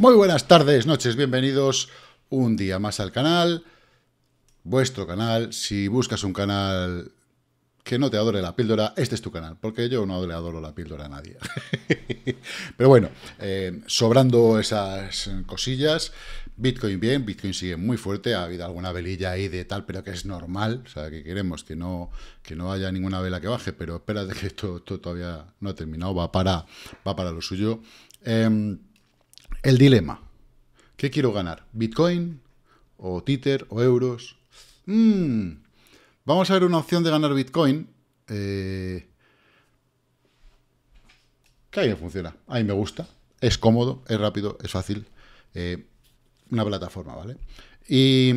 Muy buenas tardes, noches, bienvenidos un día más al canal, vuestro canal. Si buscas un canal que no te adore la píldora, este es tu canal, porque yo no le adoro la píldora a nadie. Pero bueno, eh, sobrando esas cosillas, Bitcoin bien, Bitcoin sigue muy fuerte, ha habido alguna velilla ahí de tal, pero que es normal, o sea, que queremos que no, que no haya ninguna vela que baje, pero espérate que esto, todavía no ha terminado, va para, para lo suyo. Em, el dilema. ¿Qué quiero ganar? ¿Bitcoin? ¿O Tether? ¿O euros? Mm. Vamos a ver una opción de ganar Bitcoin. Eh, que ahí me funciona. Ahí me gusta. Es cómodo, es rápido, es fácil. Eh, una plataforma, ¿vale? Y,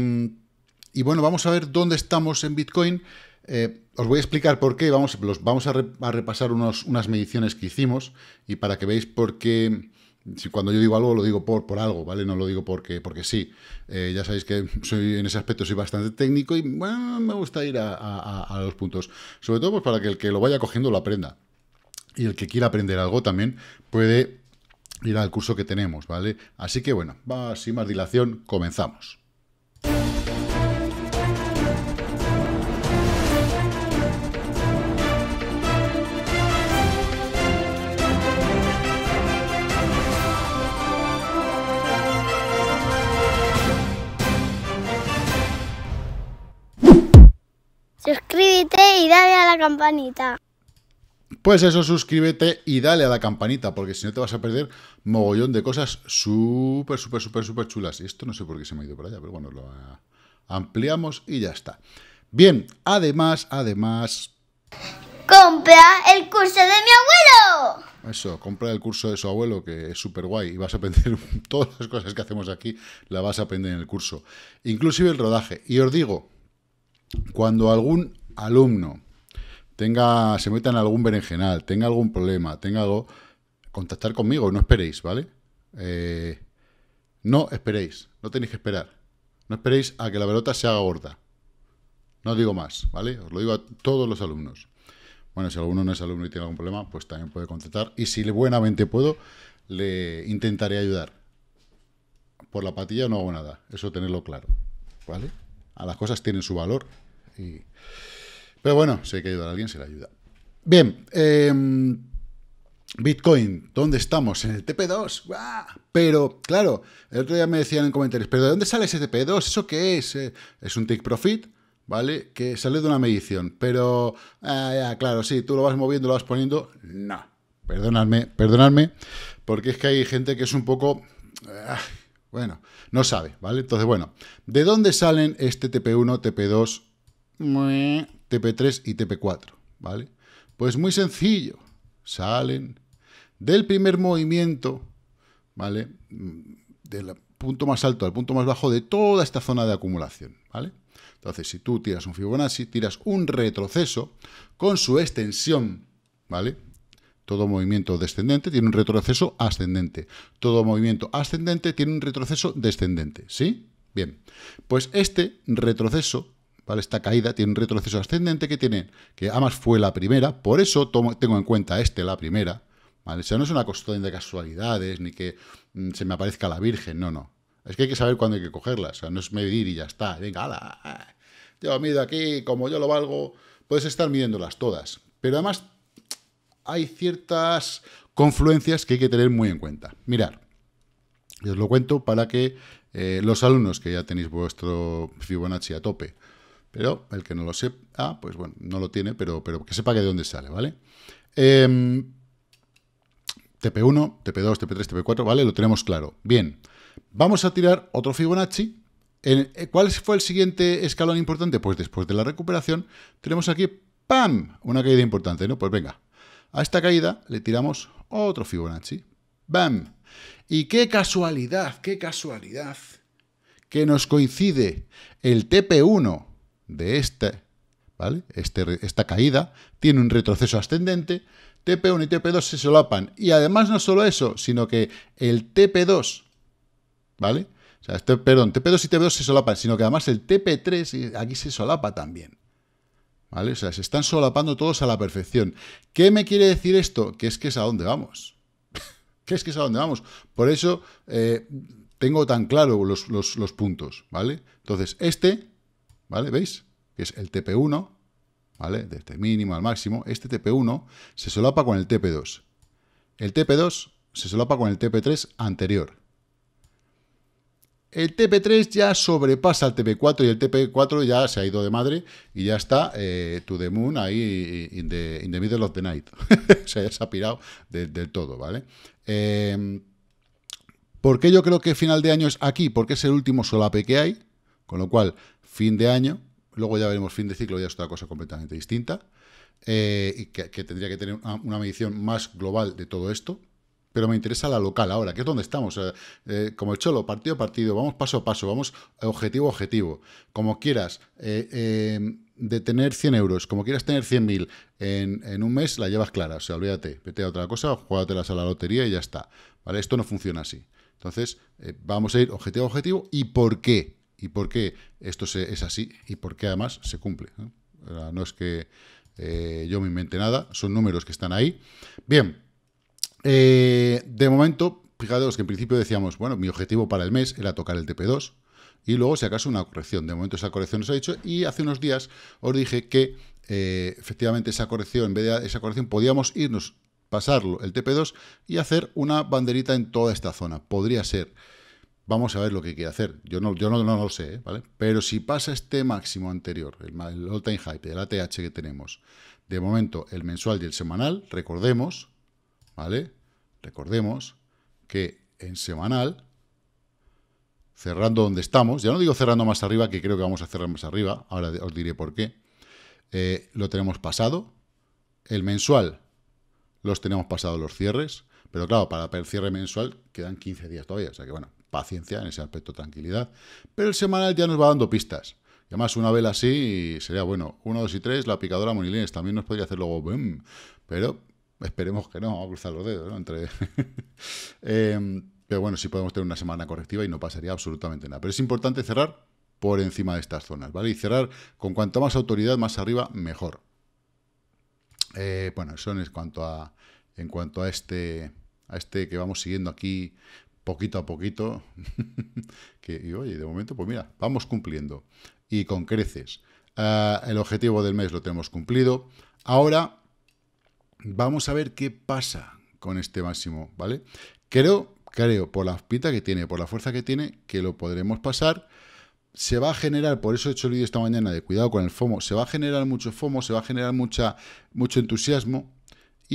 bueno, vamos a ver dónde estamos en Bitcoin. Eh, os voy a explicar por qué. Vamos, los, vamos a, repasar unas mediciones que hicimos y para que veáis por qué si cuando yo digo algo, lo digo por, por algo, ¿vale? No lo digo porque, porque sí. Eh, ya sabéis que soy, en ese aspecto soy bastante técnico y bueno, me gusta ir a, los puntos. Sobre todo pues, para que el que lo vaya cogiendo lo aprenda. Y el que quiera aprender algo también puede ir al curso que tenemos, ¿vale? Así que bueno, sin más dilación, comenzamos. Suscríbete y dale a la campanita. Pues eso, suscríbete y dale a la campanita, porque si no te vas a perder mogollón de cosas súper, súper, súper, súper chulas. Y esto no sé por qué se me ha ido para allá, pero bueno, lo eh, ampliamos y ya está. Bien, además, además... ¡Compra el curso de mi abuelo! Eso, compra el curso de su abuelo, que es súper guay, y vas a aprender todas las cosas que hacemos aquí, la vas a aprender en el curso. Inclusive el rodaje. Y os digo, cuando algún alumno tenga, se meta en algún berenjenal, tenga algún problema, tenga algo, contactar conmigo, no esperéis, ¿vale? Eh, no esperéis, no tenéis que esperar. No esperéis a que la pelota se haga gorda. No digo más, ¿vale? Os lo digo a todos los alumnos. Bueno, si alguno no es alumno y tiene algún problema, pues también puede contactar. Y si buenamente puedo, le intentaré ayudar. Por la patilla no hago nada, eso tenerlo claro, ¿vale? A las cosas tienen su valor pero bueno, si hay que ayudar a alguien, se le ayuda. Bien, em, Bitcoin, ¿dónde estamos? En el TP2. Pero, claro, el otro día me decían en comentarios, ¿pero de dónde sale ese TP2? ¿Eso qué es? Eh, ¿Es un take profit? ¿Vale? Que sale de una medición. Pero, ah, claro, sí, tú lo vas moviendo, lo vas poniendo. No. Perdonadme, perdonadme, porque es que hay gente que es un poco... Ah, bueno, no sabe, ¿vale? Entonces, bueno, ¿de dónde salen este TP1, TP2, TP3 y TP4, ¿vale? Pues muy sencillo, salen del primer movimiento, ¿vale? Mm, del punto más alto al punto más bajo de toda esta zona de acumulación, ¿vale? Entonces, si tú tiras un Fibonacci, tiras un retroceso con su extensión, ¿vale? Todo movimiento descendente tiene un retroceso ascendente. Todo movimiento ascendente tiene un retroceso descendente, ¿sí? Bien, pues este retroceso ¿vale? Esta caída tiene un retroceso ascendente que tiene, que además fue la primera, por eso tengo en cuenta este, la primera, ¿vale? O sea, no es una cuestión de casualidades, ni que mm, se me aparezca la Virgen, no, no. Es que hay que saber cuándo hay que cogerla, o sea, no es medir y ya está, venga, ala, eh. yo mido aquí, como yo lo valgo, puedes estar midiéndolas todas, pero además hay ciertas confluencias que hay que tener muy en cuenta. Mirar, os lo cuento para que eh, los alumnos que ya tenéis vuestro Fibonacci a tope, pero el que no lo sepa, ah, pues bueno, no lo tiene, pero, pero que sepa que de dónde sale, ¿vale? TP1, TP2, TP3, TP4, ¿vale? Lo tenemos claro. Bien, vamos a tirar otro Fibonacci. Eh, ¿Cuál fue el siguiente escalón importante? Pues después de la recuperación, tenemos aquí, ¡pam! Una caída importante, ¿no? Pues venga, a esta caída le tiramos otro Fibonacci. ...¡pam! Y qué casualidad, qué casualidad, que nos coincide el TP1 de este, ¿vale? Este, esta caída tiene un retroceso ascendente, TP1 y TP2 se solapan. Y además no solo eso, sino que el TP2, ¿vale? O sea, este, perdón, TP2 y TP2 se solapan, sino que además el TP3 aquí se solapa también. ¿Vale? O sea, se están solapando todos a la perfección. ¿Qué me quiere decir esto? Que es que es a dónde vamos. que es que es a dónde vamos. Por eso eh, tengo tan claro los, los puntos, ¿vale? Entonces, este ¿vale? ¿Veis? Que es el TP1, ¿vale? Desde este mínimo al máximo. Este TP1 se solapa con el TP2. El TP2 se solapa con el TP3 anterior. El TP3 ya sobrepasa el TP4 y el TP4 ya se ha ido de madre y ya está eh, to the moon ahí eh, in the, middle of the night. o sea, ya se ha pirado del todo, ¿vale? Em, ¿Por qué yo creo que final de año es aquí? Porque es el último solape que hay, con lo cual fin de año, luego ya veremos fin de ciclo, ya es otra cosa completamente distinta, eh, y que, tendría que tener una, medición más global de todo esto, pero me interesa la local ahora, que es donde estamos, eh, eh, como el cholo, partido a partido, vamos paso a paso, vamos objetivo a objetivo, como quieras, de tener 100 euros, como quieras tener 100.000 en, en un mes, la llevas clara, o sea, olvídate, vete a otra cosa, juégatelas a la lotería y ya está, ¿vale? Esto no funciona así. Entonces, vamos a ir objetivo a objetivo y por qué, y por qué esto es así y por qué además se cumple. No, es que eh, yo me invente nada, son números que están ahí. Bien, eh, de momento, fijaros que en principio decíamos, bueno, mi objetivo para el mes era tocar el TP2 y luego si acaso una corrección. De momento esa corrección nos ha hecho y hace unos días os dije que eh, efectivamente esa corrección, en vez de esa corrección, podíamos irnos, pasarlo el TP2 y hacer una banderita en toda esta zona. Podría ser... Vamos a ver lo que quiere hacer. Yo no, yo no, lo sé, ¿eh? ¿vale? Pero si pasa este máximo anterior, el, el all-time hype el ATH que tenemos, de momento el mensual y el semanal, recordemos, ¿vale? Recordemos que en semanal, cerrando donde estamos, ya no digo cerrando más arriba, que creo que vamos a cerrar más arriba, ahora os diré por qué, eh, lo tenemos pasado, el mensual los tenemos pasados los cierres, pero claro, para el cierre mensual quedan 15 días todavía, o sea que bueno, paciencia, en ese aspecto tranquilidad. Pero el semanal ya nos va dando pistas. Y además una vela así sería bueno. 1, 2 y 3, la picadora monilines también nos podría hacer luego Pero esperemos que no, vamos a cruzar los dedos, ¿no? Entre... Em, pero bueno, sí podemos tener una semana correctiva y no pasaría absolutamente nada. Pero es importante cerrar por encima de estas zonas, ¿vale? Y cerrar con cuanto más autoridad, más arriba, mejor. Eh, bueno, eso es cuanto a, en cuanto a este, a este que vamos siguiendo aquí poquito a poquito, que, y oye, de momento, pues mira, vamos cumpliendo, y con creces. Ah, el objetivo del mes lo tenemos cumplido. Ahora, vamos a ver qué pasa con este máximo, ¿vale? Creo, creo, por la pita que tiene, por la fuerza que tiene, que lo podremos pasar. Se va a generar, por eso he hecho el vídeo esta mañana de cuidado con el FOMO, se va a generar mucho FOMO, se va a generar mucha, mucho entusiasmo,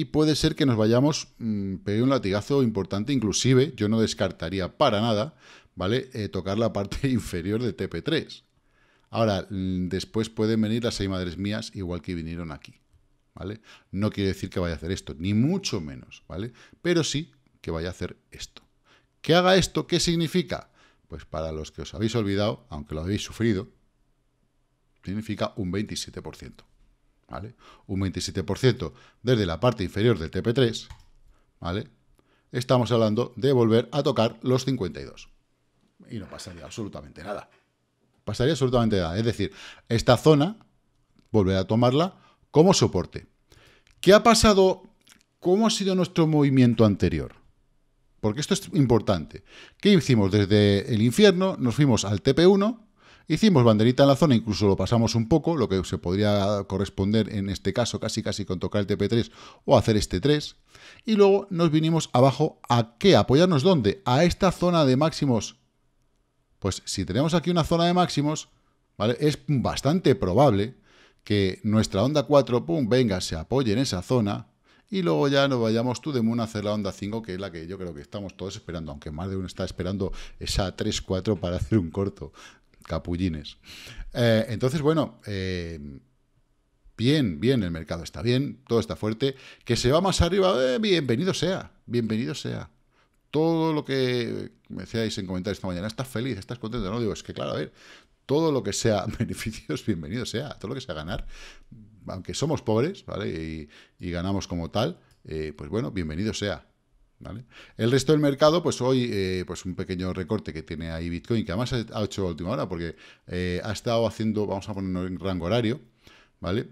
y puede ser que nos vayamos a mm, pedir un latigazo importante, inclusive yo no descartaría para nada, ¿vale? Eh, tocar la parte inferior de TP3. Ahora, mm, después pueden venir las seis madres mías igual que vinieron aquí, ¿vale? No quiere decir que vaya a hacer esto, ni mucho menos, ¿vale? Pero sí que vaya a hacer esto. ¿Qué haga esto, ¿qué significa? Pues para los que os habéis olvidado, aunque lo habéis sufrido, significa un 27%. Un 27% desde la parte inferior del TP3, ¿vale? Estamos hablando de volver a tocar los 52. Y no pasaría absolutamente nada. Pasaría absolutamente nada. Es decir, esta zona volverá a tomarla como soporte. ¿Qué ha pasado? ¿Cómo ha sido nuestro movimiento anterior? Porque esto es importante. ¿Qué hicimos? Desde el infierno nos fuimos al TP1, Hicimos banderita en la zona, incluso lo pasamos un poco, lo que se podría corresponder en este caso casi casi con tocar el TP3 o hacer este 3. Y luego nos vinimos abajo a qué? ¿Apoyarnos dónde? A esta zona de máximos. Pues si tenemos aquí una zona de máximos, ¿vale? Es bastante probable que nuestra onda 4, pum, venga, se apoye en esa zona, y luego ya nos vayamos tú de Moon a hacer la onda 5, que es la que yo creo que estamos todos esperando, aunque más de uno está esperando esa 3-4 para hacer un corto. Capullines. Eh, entonces, bueno, eh, bien, bien, el mercado está bien, todo está fuerte. Que se va más arriba, eh, bienvenido sea, bienvenido sea. Todo lo que me decíais en comentarios esta mañana, estás feliz, estás contento, no digo, es que claro, a ver, todo lo que sea beneficios, bienvenido sea, todo lo que sea ganar, aunque somos pobres, ¿vale? Y, ganamos como tal, pues bueno, bienvenido sea. ¿Vale? El resto del mercado, pues hoy, eh, pues un pequeño recorte que tiene ahí Bitcoin, que además ha hecho última hora, porque eh, ha estado haciendo, vamos a ponerlo en rango horario, ¿vale?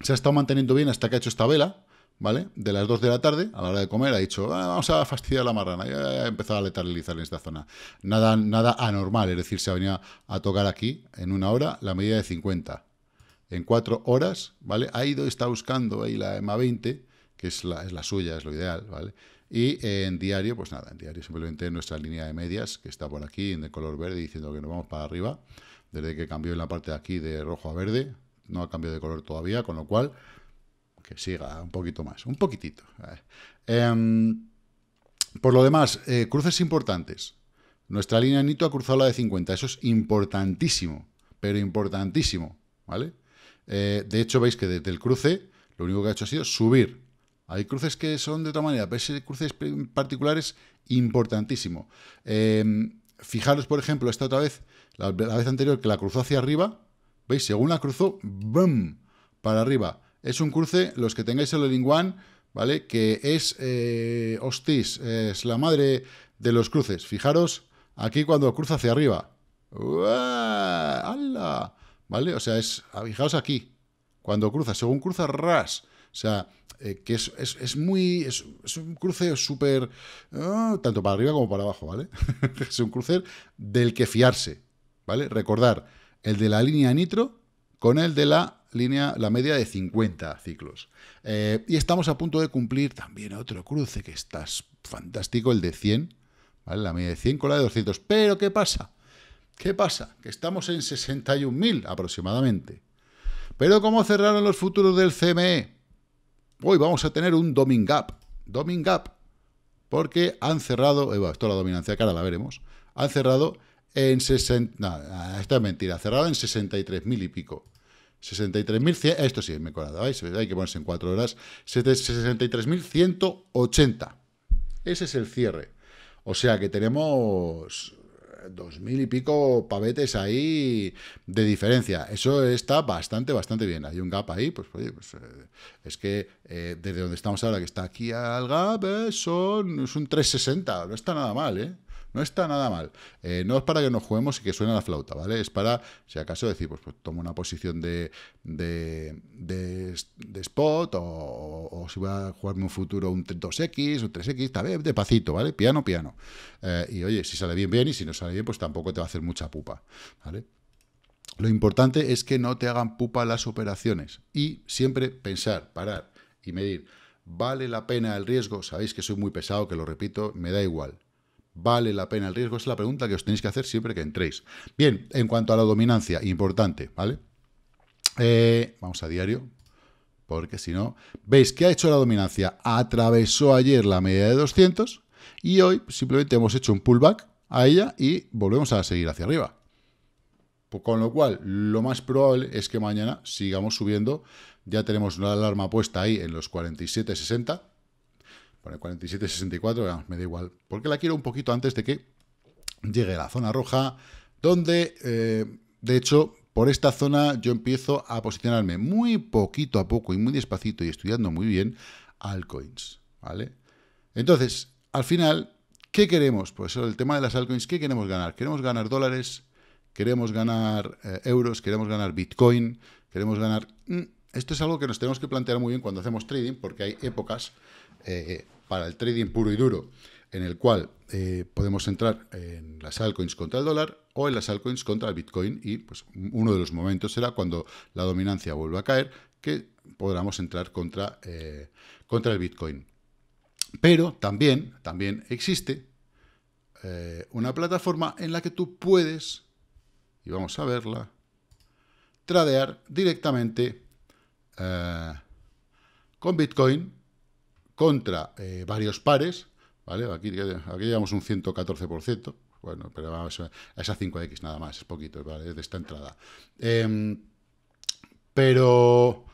Se ha estado manteniendo bien hasta que ha hecho esta vela, ¿vale? De las 2 de la tarde, a la hora de comer, ha dicho, ah, vamos a fastidiar la marrana, ya ha empezado a letalizar en esta zona. Nada, nada anormal, es decir, se ha venido a tocar aquí, en una hora, la medida de 50. En cuatro horas, ¿vale? Ha ido, está buscando ahí la EMA 20, que es la, es la suya, es lo ideal, ¿vale? Y eh, en diario, pues nada, en diario simplemente nuestra línea de medias, que está por aquí en el color verde, diciendo que nos vamos para arriba, desde que cambió en la parte de aquí de rojo a verde, no ha cambiado de color todavía, con lo cual, que siga un poquito más, un poquitito. Em, por lo demás, eh, cruces importantes. Nuestra línea NITO ha cruzado la de 50, eso es importantísimo, pero importantísimo, ¿vale? Eh, de hecho, veis que desde el cruce, lo único que ha hecho ha sido subir, hay cruces que son de otra manera, pero ese cruce particular es importantísimo. Em, fijaros, por ejemplo, esta otra vez, la, vez anterior que la cruzó hacia arriba, ¿veis? Según la cruzó, ¡bum! Para arriba. Es un cruce, los que tengáis el Olin One, ¿vale? Que es, eh, hostis, es la madre de los cruces. Fijaros, aquí cuando cruza hacia arriba. ¡Hala! ¿Vale? O sea, es, fijaos aquí. Cuando cruza, según cruza, ras. O sea, eh, que es, muy. Es, un cruce súper. Ah, tanto para arriba como para abajo, ¿vale? es un cruce del que fiarse, ¿vale? Recordar, el de la línea nitro con el de la línea, la media de 50 ciclos. Eh, y estamos a punto de cumplir también otro cruce que está fantástico, el de 100, ¿vale? La media de 100 con la de 200. Pero, ¿qué pasa? ¿Qué pasa? Que estamos en 61.000 aproximadamente. Pero, ¿cómo cerraron los futuros del CME? Hoy vamos a tener un Doming Domingap. Porque han cerrado. Esto eh, bueno, esto la dominancia cara la veremos. Han cerrado en 60. No, ah, esta es mentira. Cerrado en 63.000 y pico. 63.100. Esto sí, me he colado. Hay que ponerse en 4 horas. 63.180. Ese es el cierre. O sea que tenemos dos mil y pico pavetes ahí de diferencia. Eso está bastante, bastante bien. Hay un gap ahí, pues oye, pues, eh, es que eh, desde donde estamos ahora, que está aquí al gap, eh, son, es un 360, no está nada mal, ¿eh? No está nada mal. Eh, no es para que nos juguemos y que suene la flauta, ¿vale? Es para, si acaso, decir, pues, pues tomo una posición de, de, spot o, si voy a jugarme un futuro un 2X o 3X, tal vez pacito ¿vale? Piano, piano. Eh, y oye, si sale bien, bien, y si no sale bien, pues tampoco te va a hacer mucha pupa, ¿vale? Lo importante es que no te hagan pupa las operaciones y siempre pensar, parar y medir. ¿Vale la pena el riesgo? Sabéis que soy muy pesado, que lo repito, me da igual. ¿Vale la pena el riesgo? Es la pregunta que os tenéis que hacer siempre que entréis. Bien, en cuanto a la dominancia, importante, ¿vale? Eh, vamos a diario, porque si no... ¿Veis qué ha hecho la dominancia? Atravesó ayer la media de 200 y hoy simplemente hemos hecho un pullback a ella y volvemos a seguir hacia arriba. Pues con lo cual, lo más probable es que mañana sigamos subiendo. Ya tenemos una alarma puesta ahí en los 47.60 pone 47-64, me da igual, porque la quiero un poquito antes de que llegue la zona roja, donde, eh, de hecho, por esta zona yo empiezo a posicionarme muy poquito a poco y muy despacito y estudiando muy bien altcoins, ¿vale? Entonces, al final, ¿qué queremos? Pues el tema de las altcoins, ¿qué queremos ganar? Queremos ganar dólares, queremos ganar eh, euros, queremos ganar Bitcoin, queremos ganar... Mm, esto es algo que nos tenemos que plantear muy bien cuando hacemos trading, porque hay épocas eh, para el trading puro y duro, en el cual eh, podemos entrar en las altcoins contra el dólar o en las altcoins contra el Bitcoin y pues, uno de los momentos será cuando la dominancia vuelva a caer que podamos entrar contra, eh, contra el Bitcoin. Pero también, también existe una plataforma en la que tú puedes, y vamos a verla, tradear directamente con Bitcoin contra eh, varios pares, ¿vale? Aquí, eh, llevamos un 114%, bueno, pero vamos a, esa 5X nada más, es poquito, ¿vale? De esta entrada. Em, pero...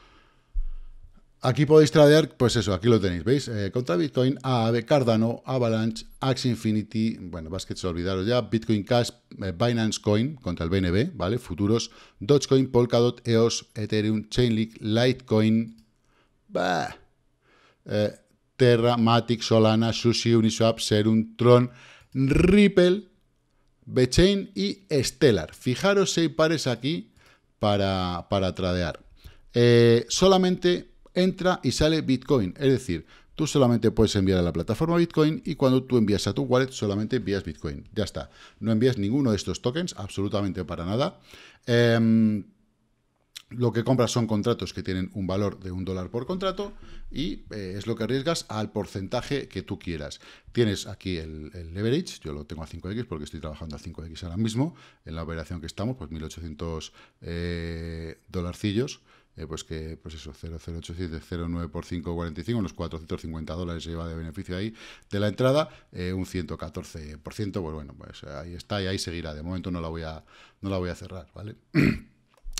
Aquí podéis tradear, pues eso, aquí lo tenéis, ¿veis? Eh, contra Bitcoin, AAB, Cardano, Avalanche, Axie Infinity, bueno, que se olvidaros ya, Bitcoin Cash, Binance Coin contra el BNB, ¿vale? Futuros, Dogecoin, Polkadot, EOS, Ethereum, Chainlink, Litecoin, bah, eh, Terra, Matic, Solana, Sushi, Uniswap, Serum, Tron, Ripple, VeChain y Stellar. Fijaros seis pares aquí para, para tradear. Eh, solamente entra y sale Bitcoin, es decir, tú solamente puedes enviar a la plataforma Bitcoin y cuando tú envías a tu wallet solamente envías Bitcoin, ya está. No envías ninguno de estos tokens, absolutamente para nada. Em, lo que compras son contratos que tienen un valor de un dólar por contrato y eh, es lo que arriesgas al porcentaje que tú quieras. Tienes aquí el, leverage, yo lo tengo a 5x porque estoy trabajando a 5x ahora mismo, en la operación que estamos, pues 1.800 eh, dolarcillos, eh, pues que, pues eso, 0,087, 09 por 5,45, unos 450 dólares se lleva de beneficio ahí de la entrada, eh, un 114%, pues bueno, pues ahí está y ahí seguirá, de momento no la voy a, no la voy a cerrar, ¿vale?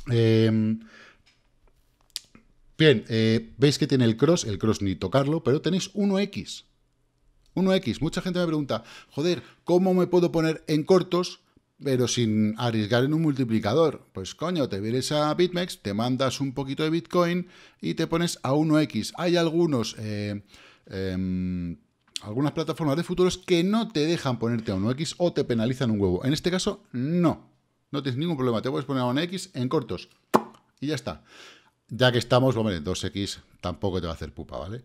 Em, bien, eh, veis que tiene el cross, el cross ni tocarlo, pero tenéis 1X. 1X. Mucha gente me pregunta, joder, ¿cómo me puedo poner en cortos pero sin arriesgar en un multiplicador. Pues coño, te vienes a BitMEX, te mandas un poquito de Bitcoin y te pones a 1x. Hay algunos, eh, em, algunas plataformas de futuros que no te dejan ponerte a 1x o te penalizan un huevo. En este caso, no. No tienes ningún problema. Te puedes poner a una X en cortos. Y ya está. Ya que estamos, hombre, 2X tampoco te va a hacer pupa, ¿vale?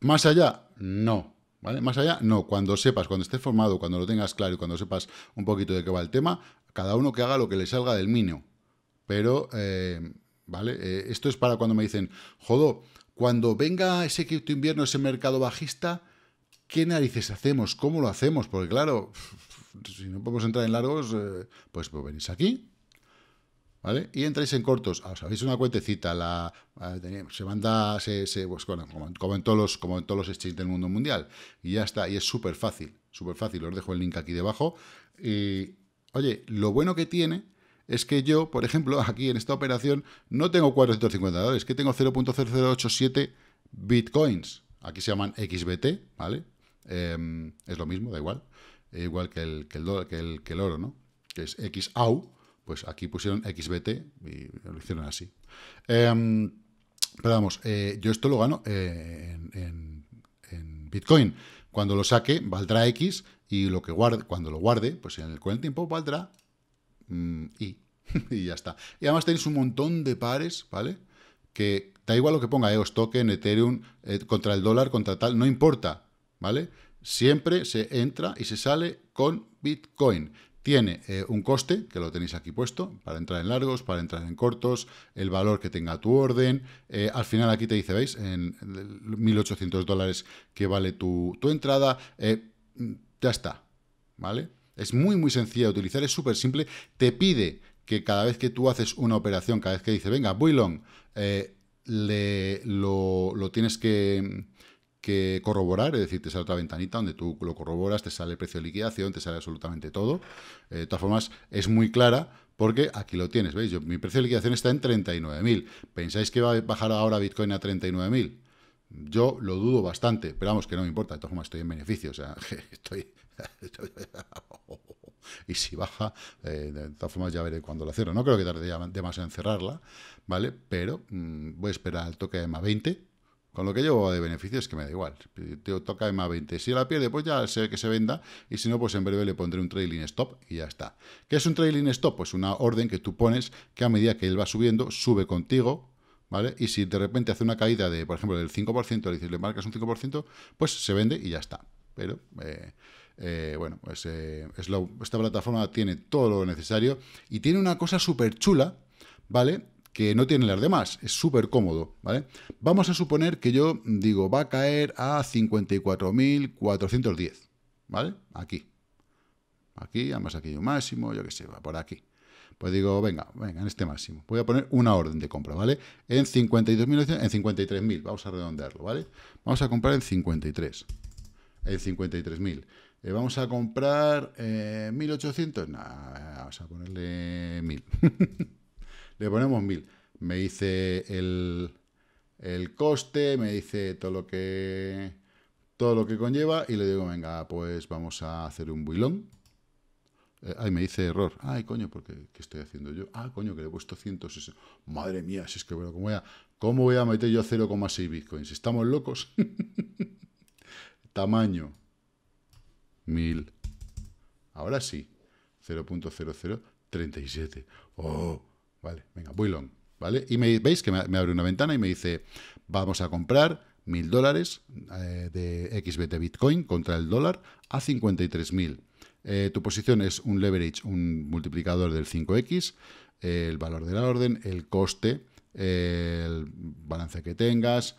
Más allá, no. ¿Vale? Más allá, no. Cuando sepas, cuando estés formado, cuando lo tengas claro y cuando sepas un poquito de qué va el tema, cada uno que haga lo que le salga del mino. Pero, eh, ¿vale? Eh, esto es para cuando me dicen, jodo, cuando venga ese cripto invierno, ese mercado bajista, ¿qué narices hacemos? ¿Cómo lo hacemos? Porque claro, si no podemos entrar en largos, eh, pues, venís aquí, ¿vale? Y entráis en cortos, ah, os habéis una cuentecita, la, se manda, se, pues, como, en todos los, como en todos los exchanges del mundo mundial, y ya está, y es súper fácil, súper fácil, os dejo el link aquí debajo, y, oye, lo bueno que tiene es que yo, por ejemplo, aquí en esta operación no tengo 450 dólares, que tengo 0.0087 bitcoins. Aquí se llaman XBT, ¿vale? Em, es lo mismo, da igual. Eh, igual que el, que el, que, el, oro, ¿no? Que es XAU, pues aquí pusieron XBT y lo hicieron así. Em, pero vamos, eh, yo esto lo gano eh, en, Bitcoin. Cuando lo saque, valdrá X y lo que guarde, cuando lo guarde, pues en el, con el tiempo valdrá mm, Y. y ya está. Y además tenéis un montón de pares, ¿vale? Que da igual lo que ponga EOS Token, Ethereum, contra el dólar, contra tal, no importa, ¿vale? siempre se entra y se sale con Bitcoin. Tiene eh, un coste, que lo tenéis aquí puesto, para entrar en largos, para entrar en cortos, el valor que tenga tu orden. Eh, al final aquí te dice, ¿veis? En 1.800 dólares que vale tu, entrada. Eh, ya está, ¿vale? Es muy, muy sencilla de utilizar, es súper simple. Te pide que cada vez que tú haces una operación, cada vez que dice, venga, voy long, lo, tienes que que corroborar, es decir, te sale otra ventanita donde tú lo corroboras, te sale el precio de liquidación, te sale absolutamente todo. Eh, de todas formas, es muy clara porque aquí lo tienes, ¿veis? mi precio de liquidación está en 39.000. ¿Pensáis que va a bajar ahora Bitcoin a 39.000? Yo lo dudo bastante, pero vamos, que no me importa, de todas formas estoy en beneficio, o sea, estoy... y si baja, eh, de todas formas ya veré cuándo la cierro. No creo que tarde demasiado en cerrarla, ¿vale? Pero mm, voy a esperar al toque de más 20, con lo que llevo de beneficio es que me da igual. Te toca más 20. Si la pierde, pues ya sé que se venda. Y si no, pues en breve le pondré un trailing stop y ya está. ¿Qué es un trailing stop? Pues una orden que tú pones que a medida que él va subiendo, sube contigo. ¿Vale? Y si de repente hace una caída de, por ejemplo, del 5%, le, le marcas un 5%, pues se vende y ya está. Pero, eh, eh, bueno, pues, eh, esta plataforma tiene todo lo necesario y tiene una cosa súper chula, ¿vale? que no tienen las demás. Es súper cómodo, ¿vale? Vamos a suponer que yo digo, va a caer a 54.410, ¿vale? Aquí. Aquí, además aquí un máximo, yo qué sé, va por aquí. Pues digo, venga, venga, en este máximo. Voy a poner una orden de compra, ¿vale? En 52.000, en 53.000, vamos a redondearlo, ¿vale? Vamos a comprar en 53, en 53.000. Eh, vamos a comprar eh, 1.800, vamos a ponerle 1.000. Le ponemos 1000. Me dice el, coste, me dice todo lo que todo lo que conlleva y le digo, venga, pues vamos a hacer un builón. Eh, ay, me dice error. Ay, coño, porque ¿qué estoy haciendo yo? Ah, coño, que le he puesto 160. Madre mía, si es que, bueno, ¿cómo voy a, cómo voy a meter yo 0,6 bitcoins? ¿Estamos locos? Tamaño. 1000. Ahora sí. 0.0037. ¡Oh! Vale, venga, voy long. ¿Vale? Y me, veis que me, abre una ventana y me dice, vamos a comprar mil dólares eh, de XBT Bitcoin contra el dólar a 53.000. mil. Eh, tu posición es un leverage, un multiplicador del 5X, eh, el valor de la orden, el coste, el balance que tengas,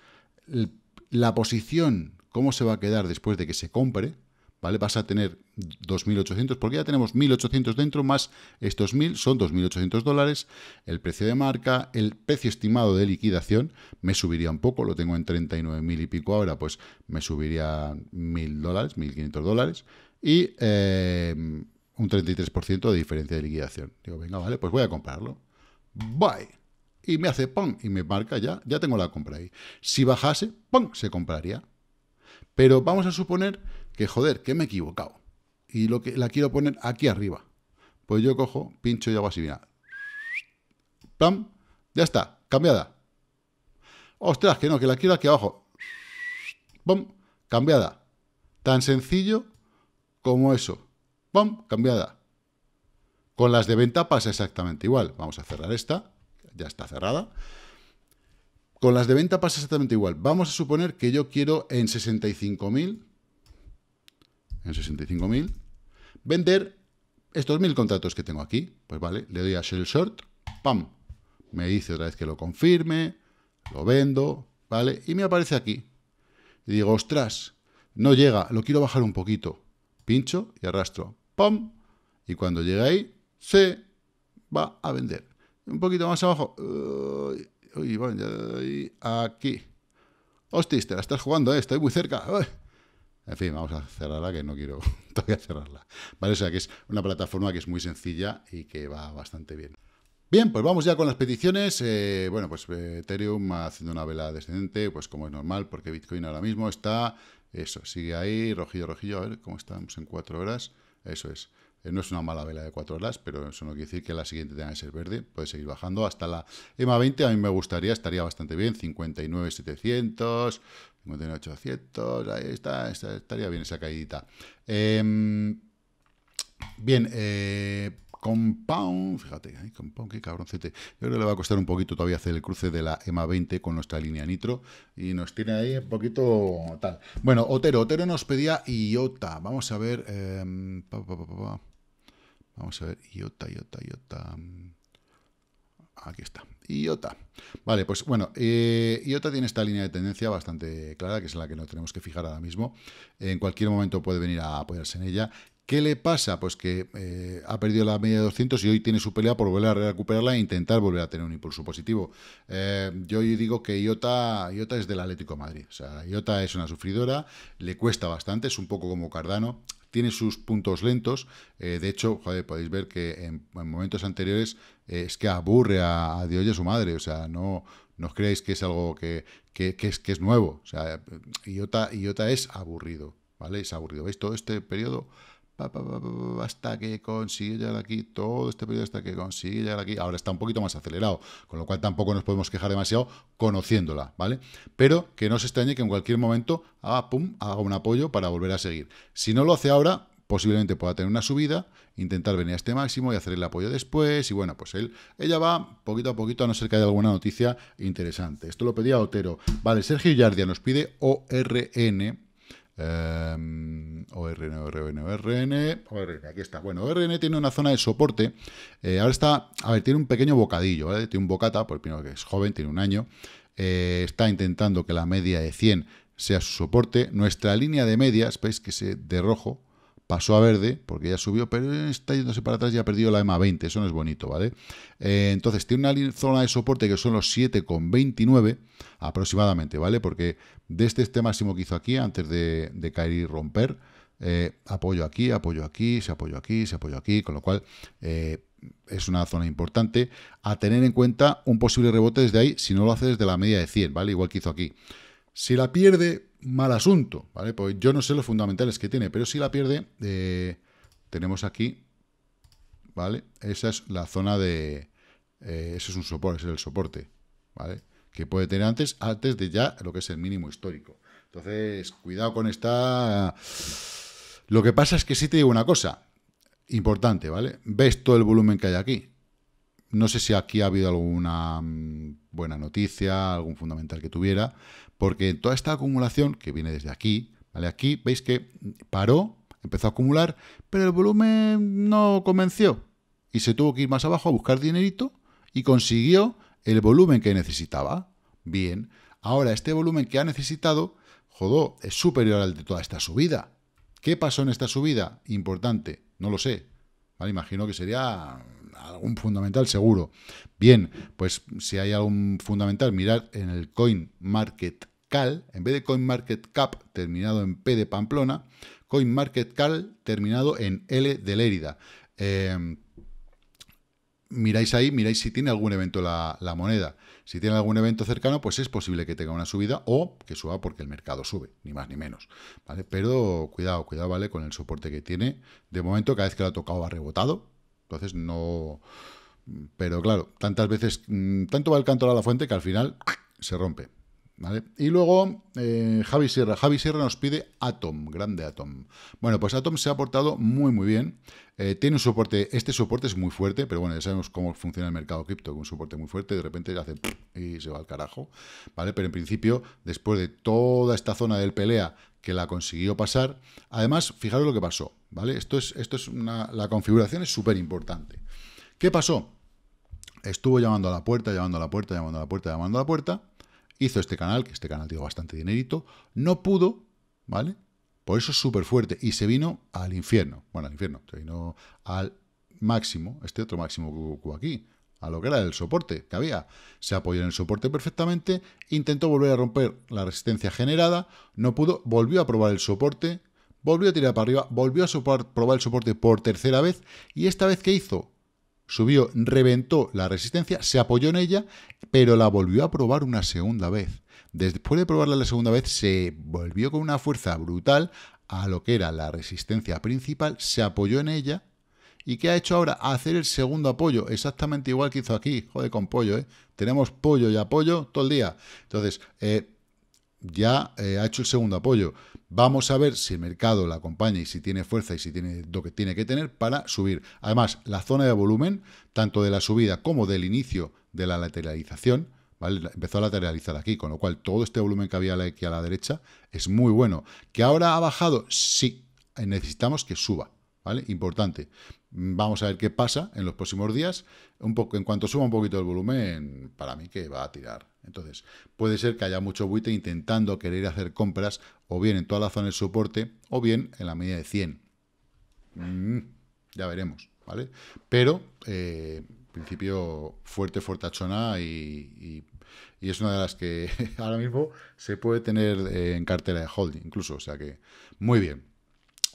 la posición, cómo se va a quedar después de que se compre, ¿vale? Vas a tener 2.800, porque ya tenemos 1.800 dentro, más estos 1.000, son 2.800 dólares, el precio de marca, el precio estimado de liquidación, me subiría un poco, lo tengo en 39.000 y pico ahora, pues me subiría 1.000 dólares, 1.500 dólares, y eh, un 33% de diferencia de liquidación. Digo, venga, vale, pues voy a comprarlo. Bye y me hace ¡pum! y me marca ya, ya tengo la compra ahí. Si bajase, ¡pum! se compraría. Pero vamos a suponer que joder, que me he equivocado. Y lo que la quiero poner aquí arriba. Pues yo cojo, pincho y hago así, mira. Pam, ya está, cambiada. Ostras, que no, que la quiero aquí abajo. Pam, cambiada. Tan sencillo como eso. Pam, cambiada. Con las de venta pasa exactamente igual. Vamos a cerrar esta, ya está cerrada. Con las de venta pasa exactamente igual. Vamos a suponer que yo quiero en 65.000 en 65.000. Vender estos 1.000 contratos que tengo aquí. Pues vale, le doy a Shell Short, ¡pam! Me dice otra vez que lo confirme, lo vendo, ¿vale? Y me aparece aquí. Y digo, ostras, no llega, lo quiero bajar un poquito. Pincho y arrastro, ¡pam! Y cuando llega ahí, se va a vender. Un poquito más abajo. Uy, bueno, ya, aquí. hostias, te la estás jugando, ¿eh? estoy muy cerca. En fin, vamos a cerrarla, que no quiero todavía cerrarla. Vale, o sea que es una plataforma que es muy sencilla y que va bastante bien. Bien, pues vamos ya con las peticiones. Eh, bueno, pues eh, Ethereum haciendo una vela descendente, pues como es normal, porque Bitcoin ahora mismo está, eso, sigue ahí, rojillo, rojillo, a ver cómo estamos en cuatro horas. Eso es. Eh, no es una mala vela de cuatro horas, pero eso no quiere decir que la siguiente tenga que ser verde. Puede seguir bajando hasta la EMA 20. A mí me gustaría, estaría bastante bien. 59,700. 59,800, ahí está, estaría bien esa caída em, bien, eh, Compound, fíjate, Compound, qué cabroncete. Yo creo que le va a costar un poquito todavía hacer el cruce de la EMA 20 con nuestra línea Nitro y nos tiene ahí un poquito tal. Bueno, Otero, Otero nos pedía IOTA. Vamos a ver. Em, Vamos a ver, IOTA, IOTA, IOTA. Aquí está. IOTA. Vale, pues bueno, eh, IOTA tiene esta línea de tendencia bastante clara, que es la que nos tenemos que fijar ahora mismo. En cualquier momento puede venir a apoyarse en ella. ¿Qué le pasa? Pues que eh, ha perdido la media de 200 y hoy tiene su pelea por volver a recuperarla e intentar volver a tener un impulso positivo. Eh, yo hoy digo que Iota, Iota es del Atlético Madrid. O sea, Iota es una sufridora, le cuesta bastante, es un poco como Cardano tiene sus puntos lentos. Eh, de hecho, joder, podéis ver que en, momentos anteriores eh, es que aburre a, Dios y a su madre. O sea, no, no os creáis que es algo que, que, es, que es nuevo. O sea, eh, IOTA, IOTA es aburrido. ¿Vale? Es aburrido. ¿Veis todo este periodo? hasta que consigue llegar aquí, todo este periodo hasta que consigue llegar aquí. Ahora está un poquito más acelerado, con lo cual tampoco nos podemos quejar demasiado conociéndola, ¿vale? Pero que no se extrañe que en cualquier momento haga, ah, haga un apoyo para volver a seguir. Si no lo hace ahora, posiblemente pueda tener una subida, intentar venir a este máximo y hacer el apoyo después, y bueno, pues él, ella va poquito a poquito, a no ser que haya alguna noticia interesante. Esto lo pedía Otero. Vale, Sergio Yardia nos pide ORN, Em, ORN, ORN, ORN, aquí está. Bueno, ORN tiene una zona de soporte. Eh, ahora está, a ver, tiene un pequeño bocadillo, ¿vale? Tiene un bocata, por pues primero que es joven, tiene un año. Eh, está intentando que la media de 100 sea su soporte. Nuestra línea de medias, veis que es de rojo, pasó a verde, porque ya subió, pero está yéndose para atrás y ha perdido la EMA 20, eso no es bonito, ¿vale? Eh, entonces, tiene una zona de soporte que son los 7,29 aproximadamente, ¿vale? Porque desde este máximo que hizo aquí, antes de, caer y romper, eh, apoyo aquí, apoyo aquí, se apoyo aquí, se apoyo aquí, con lo cual eh, es una zona importante a tener en cuenta un posible rebote desde ahí si no lo hace desde la media de 100, ¿vale? Igual que hizo aquí. Si la pierde, mal asunto, ¿vale? Pues yo no sé los fundamentales que tiene, pero si la pierde, eh, tenemos aquí, ¿vale? Esa es la zona de... Eh, ese es un soporte, ese es el soporte, ¿vale? Que puede tener antes, antes de ya lo que es el mínimo histórico. Entonces, cuidado con esta... Lo que pasa es que sí te digo una cosa importante, ¿vale? Ves todo el volumen que hay aquí. No sé si aquí ha habido alguna mm, buena noticia, algún fundamental que tuviera, porque toda esta acumulación que viene desde aquí, ¿vale? Aquí veis que paró, empezó a acumular, pero el volumen no convenció y se tuvo que ir más abajo a buscar dinerito y consiguió el volumen que necesitaba. Bien, ahora este volumen que ha necesitado, jodó, es superior al de toda esta subida. ¿Qué pasó en esta subida? Importante, no lo sé. ¿Vale? Imagino que sería algún fundamental seguro. Bien, pues si hay algún fundamental, mirad en el Coin Market Cal, en vez de Coin Market Cap terminado en P de Pamplona, Coin Market terminado en L de Lérida. Em, miráis ahí, miráis si tiene algún evento la, moneda. Si tiene algún evento cercano, pues es posible que tenga una subida o que suba porque el mercado sube, ni más ni menos. ¿vale? Pero cuidado, cuidado, ¿vale? Con el soporte que tiene. De momento, cada vez que lo ha tocado ha rebotado. Entonces no... Pero claro, tantas veces, mm, tanto va el canto a la fuente que al final se rompe. Y luego eh, Javi Sierra. Javi Sierra nos pide Atom, grande Atom. Bueno, pues Atom se ha portado muy, muy bien. Eh, tiene un soporte, este soporte es muy fuerte, pero bueno, ya sabemos cómo funciona el mercado cripto, con un soporte muy fuerte, de repente hace y se va al carajo, ¿vale? Pero en principio, después de toda esta zona del pelea que la consiguió pasar, además, fijaros lo que pasó, ¿vale? Esto es, esto es una, la configuración es súper importante. ¿Qué pasó? Estuvo llamando a la puerta, llamando a la puerta, llamando a la puerta, llamando a la puerta, hizo este canal, que este canal dio bastante dinerito, no pudo, ¿vale? Por eso es súper fuerte y se vino al infierno. Bueno, al infierno, se vino al máximo, este otro máximo que aquí, a lo que era el soporte que había. Se apoyó en el soporte perfectamente, intentó volver a romper la resistencia generada, no pudo, volvió a probar el soporte, volvió a tirar para arriba, volvió a probar el soporte por tercera vez y esta vez que hizo subió, reventó la resistencia, se apoyó en ella, pero la volvió a probar una segunda vez. Después de probarla la segunda vez, se volvió con una fuerza brutal a lo que era la resistencia principal, se apoyó en ella. ¿Y qué ha hecho ahora? Hacer el segundo apoyo, exactamente igual que hizo aquí, joder, con pollo, ¿eh? Tenemos pollo y apoyo todo el día. Entonces, eh, ya eh, ha hecho el segundo apoyo. Vamos a ver si el mercado la acompaña y si tiene fuerza y si tiene lo que tiene que tener para subir. Además, la zona de volumen, tanto de la subida como del inicio de la lateralización, ¿Vale? Empezó a lateralizar aquí, con lo cual todo este volumen que había aquí a la derecha es muy bueno. ¿Que ahora ha bajado? Sí, necesitamos que suba. Importante. Mm, vamos a ver qué pasa en los próximos días. Un poco, en cuanto suba un poquito el volumen, para mí que va a tirar. Entonces, puede ser que haya mucho buitre intentando querer hacer compras, o bien en toda la zona de soporte, o bien en la media de 100. Mm, ya veremos, ¿vale? Pero, eh, en principio fuerte, fuerte y, y, es una de las que ahora mismo se puede tener eh, en cartera de holding, incluso. O sea que, muy bien.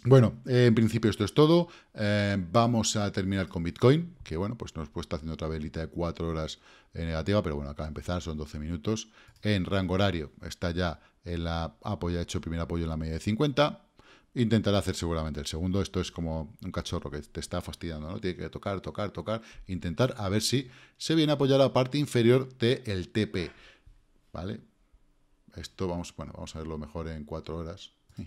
Bueno, eh, en principio esto es todo. Eh, vamos a terminar con Bitcoin, que bueno, pues nos puesto haciendo otra velita de cuatro horas eh, negativa, pero bueno, acaba de empezar, son 12 minutos. En rango horario está ya el apoyo, ha, hecho primer apoyo en la media de 50. Intentará hacer seguramente el segundo. Esto es como un cachorro que te está fastidiando, ¿no? Tiene que tocar, tocar, tocar. Intentar a ver si se viene a apoyar la parte inferior del TP. ¿Vale? Esto vamos, bueno, vamos a verlo mejor en cuatro horas.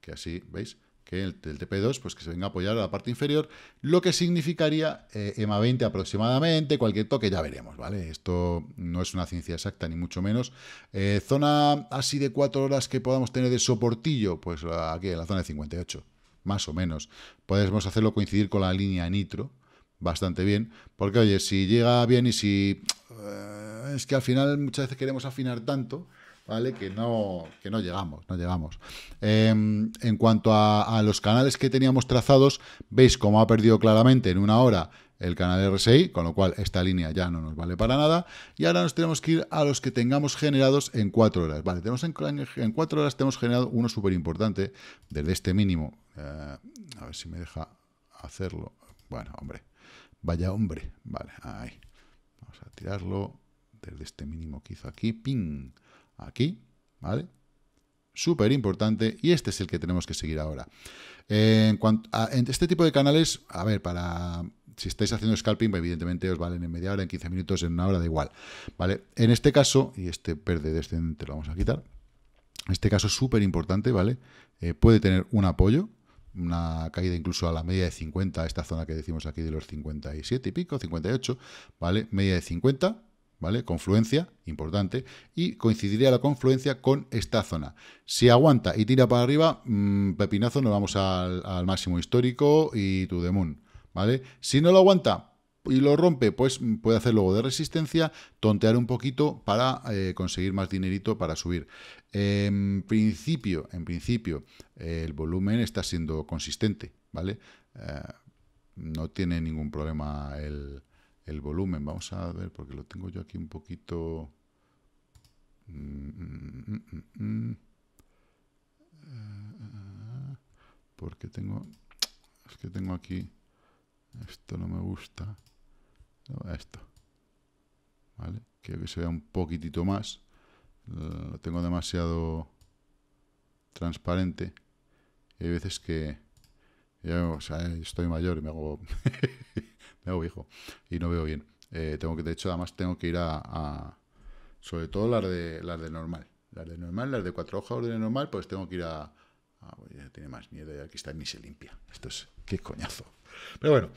que así, ¿veis? que el, TP2 pues que se venga a apoyar a la parte inferior, lo que significaría eh, EMA 20 aproximadamente, cualquier toque ya veremos, ¿vale? Esto no es una ciencia exacta, ni mucho menos. Eh, zona así de 4 horas que podamos tener de soportillo, pues aquí en la zona de 58, más o menos. Podemos hacerlo coincidir con la línea nitro, bastante bien, porque oye, si llega bien y si... Eh, es que al final muchas veces queremos afinar tanto ¿vale? Que no, que no llegamos, no llegamos. Em, en cuanto a, los canales que teníamos trazados, veis cómo ha perdido claramente en una hora el canal RSI, con lo cual esta línea ya no nos vale para nada, y ahora nos tenemos que ir a los que tengamos generados en cuatro horas, ¿vale? Tenemos en, cuatro horas tenemos generado uno súper importante, desde este mínimo, eh, a ver si me deja hacerlo, bueno, hombre, vaya hombre, vale, ahí, vamos a tirarlo, desde este mínimo que hizo aquí, ping, aquí, ¿vale? Súper importante y este es el que tenemos que seguir ahora. en este tipo de canales, a ver, para si estáis haciendo scalping, evidentemente os valen en media hora, en 15 minutos, en una hora, da igual, ¿vale? En este caso, y este verde descendente lo vamos a quitar, en este caso es súper importante, ¿vale? Eh, puede tener un apoyo, una caída incluso a la media de 50, esta zona que decimos aquí de los 57 y pico, 58, ¿vale? Media de 50, ¿vale? Confluencia, importante, y coincidiría la confluencia con esta zona. Si aguanta y tira para arriba, mm, pepinazo, nos vamos al, máximo histórico y to the moon, ¿vale? Si no lo aguanta y lo rompe, pues mm, puede hacer luego de resistencia, tontear un poquito para eh, conseguir más dinerito para subir. En principio, en principio, el volumen está siendo consistente, ¿vale? Eh, no tiene ningún problema el, el volumen. Vamos a ver, porque lo tengo yo aquí un poquito... Mm, mm, mm, porque tengo... Es que tengo aquí... Esto no me gusta. esto. ¿Vale? que se vea un poquitito más. Lo tengo demasiado transparente. Y hay veces que yo, sea, estoy mayor y me hago, me hago viejo y no veo bien. Eh, tengo que, de hecho, además tengo que ir a, sobre todo las de las de normal, las de normal, las de cuatro hojas de normal, pues tengo que ir a, pues ya tiene más miedo ya que está ni se limpia. Esto es qué coñazo. Pero bueno,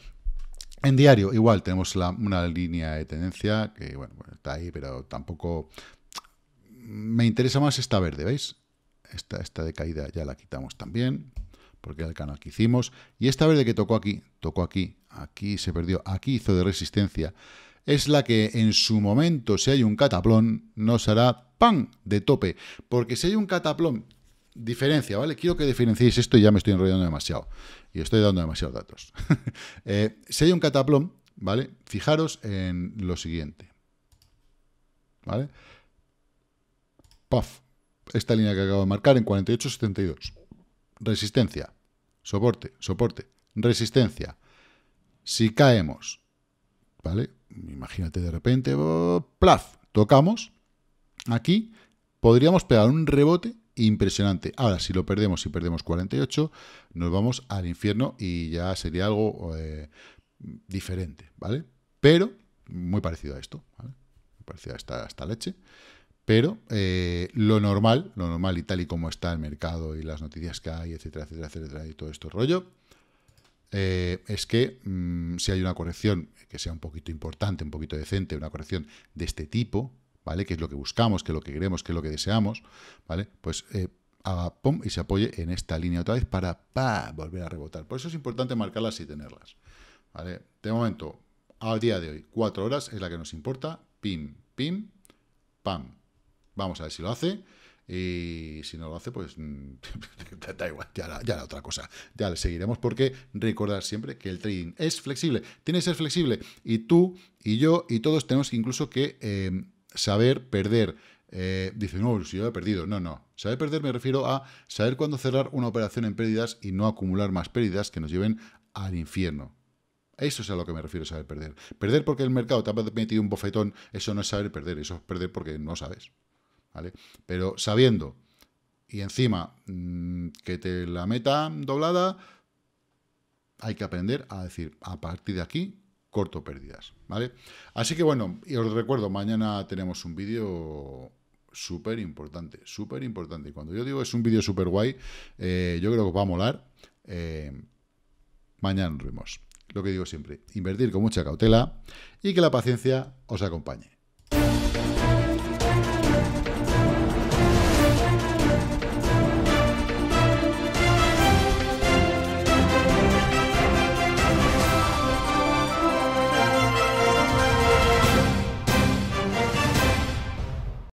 en diario igual tenemos una línea de tendencia que bueno, pues está ahí, pero tampoco me interesa más esta verde, ¿veis? Esta, esta de caída ya la quitamos también porque era el canal que hicimos, y esta vez de que tocó aquí, tocó aquí, aquí se perdió, aquí hizo de resistencia, es la que en su momento, si hay un cataplón, nos hará pan de tope, porque si hay un cataplón, diferencia, ¿vale? Quiero que diferenciéis esto y ya me estoy enrollando demasiado, y estoy dando demasiados datos. Eh, si hay un cataplón, ¿vale? Fijaros en lo siguiente, ¿vale? Puff, esta línea que acabo de marcar en 48.72 resistencia, soporte, soporte, resistencia. Si caemos, ¿vale? Imagínate de repente, oh, plaf, tocamos, aquí podríamos pegar un rebote impresionante. Ahora, si lo perdemos, si perdemos 48, nos vamos al infierno y ya sería algo eh, diferente, ¿vale? Pero muy parecido a esto, ¿vale? Muy parecido esta, a esta leche. Pero eh, lo normal, lo normal y tal y como está el mercado y las noticias que hay, etcétera, etcétera, etcétera, y todo esto rollo, eh, es que mm, si hay una corrección que sea un poquito importante, un poquito decente, una corrección de este tipo, ¿vale? Que es lo que buscamos, que es lo que queremos, que es lo que deseamos, ¿vale? Pues eh, haga pum y se apoye en esta línea otra vez para volver a rebotar. Por eso es importante marcarlas y tenerlas, ¿vale? De momento, al día de hoy, cuatro horas es la que nos importa, pim, pim, pam, Vamos a ver si lo hace. Y si no lo hace, pues mm, da igual, ya la, otra cosa. Ya le seguiremos porque recordar siempre que el trading es flexible. Tiene que ser flexible. Y tú y yo y todos tenemos incluso que em, saber perder. Eh, dice, no, si yo he perdido. No, no. Saber perder me refiero a saber cuándo cerrar una operación en pérdidas y no acumular más pérdidas que nos lleven al infierno. Eso es a lo que me refiero, saber perder. Perder porque el mercado te ha metido un bofetón, eso no es saber perder, eso es perder porque no sabes. ¿vale? Pero sabiendo y encima mm, que te la meta doblada, hay que aprender a decir, a partir de aquí, corto pérdidas, ¿vale? Así que bueno, y os recuerdo, mañana tenemos un vídeo súper importante, súper importante. Y Cuando yo digo es un vídeo súper guay, eh, yo creo que va a molar. Eh, mañana nos vemos. Lo que digo siempre, invertir con mucha cautela y que la paciencia os acompañe.